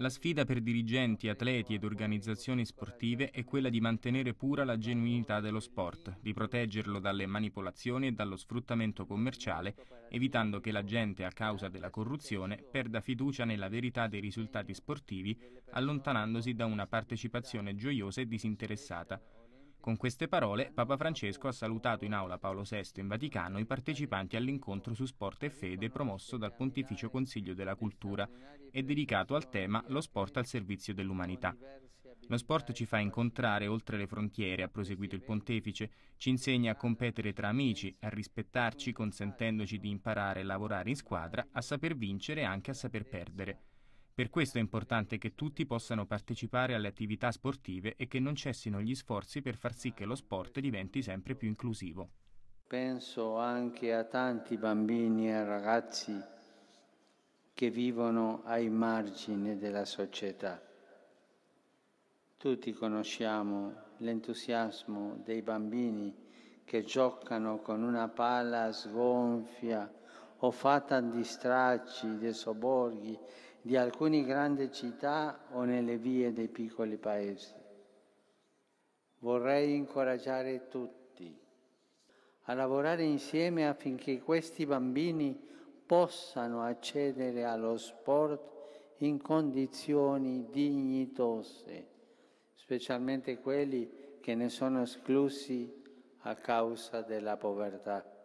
La sfida per dirigenti, atleti ed organizzazioni sportive è quella di mantenere pura la genuinità dello sport, di proteggerlo dalle manipolazioni e dallo sfruttamento commerciale, evitando che la gente a causa della corruzione perda fiducia nella verità dei risultati sportivi, allontanandosi da una partecipazione gioiosa e disinteressata con queste parole Papa Francesco ha salutato in aula Paolo VI in Vaticano i partecipanti all'incontro su sport e fede promosso dal Pontificio Consiglio della Cultura e dedicato al tema Lo sport al servizio dell'umanità. Lo sport ci fa incontrare oltre le frontiere, ha proseguito il pontefice, ci insegna a competere tra amici, a rispettarci consentendoci di imparare a lavorare in squadra, a saper vincere e anche a saper perdere. Per questo è importante che tutti possano partecipare alle attività sportive e che non cessino gli sforzi per far sì che lo sport diventi sempre più inclusivo. Penso anche a tanti bambini e ragazzi che vivono ai margini della società. Tutti conosciamo l'entusiasmo dei bambini che giocano con una palla sgonfia o fatta di stracci, di sobborghi di alcune grandi città o nelle vie dei piccoli paesi. Vorrei incoraggiare tutti a lavorare insieme affinché questi bambini possano accedere allo sport in condizioni dignitose, specialmente quelli che ne sono esclusi a causa della povertà.